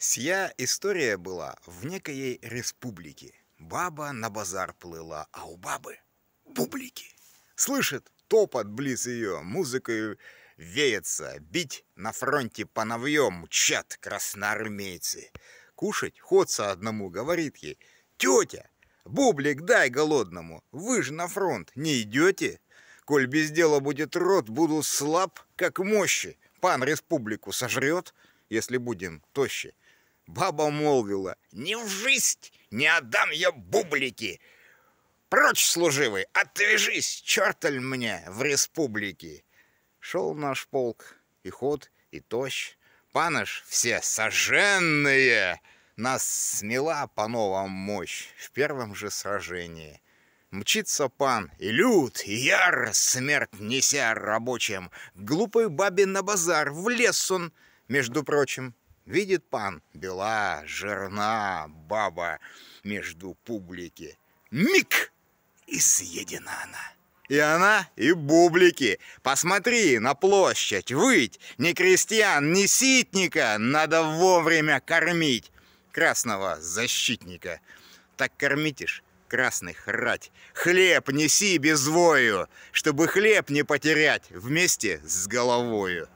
Сия история была в некоей республике. Баба на базар плыла, а у бабы бублики. Слышит, топот близ ее, музыкою веется, бить на фронте пановьем мчат красноармейцы. Кушать ходца одному говорит ей, «Тетя, бублик дай голодному, вы же на фронт не идете? Коль без дела будет рот, буду слаб, как мощи, пан республику сожрет, если будем тощи». Баба молвила, «Не в жизнь не отдам я бублики! Прочь, служивый, отвяжись, черталь мне в республике!» Шел наш полк, и ход, и тощ, паныш все сожженные! Нас смела по панова мощь в первом же сражении — Мчится пан, и люд и яр, смерть неся рабочим. Глупой бабе на базар, в лес он, между прочим, Видит пан, бела, жирна баба между публики. Миг! И съедена она. И она, и бублики. Посмотри на площадь, выть. Ни крестьян, ни ситника надо вовремя кормить. Красного защитника. Так кормитишь красных рать. Хлеб неси без вою, чтобы хлеб не потерять вместе с головою.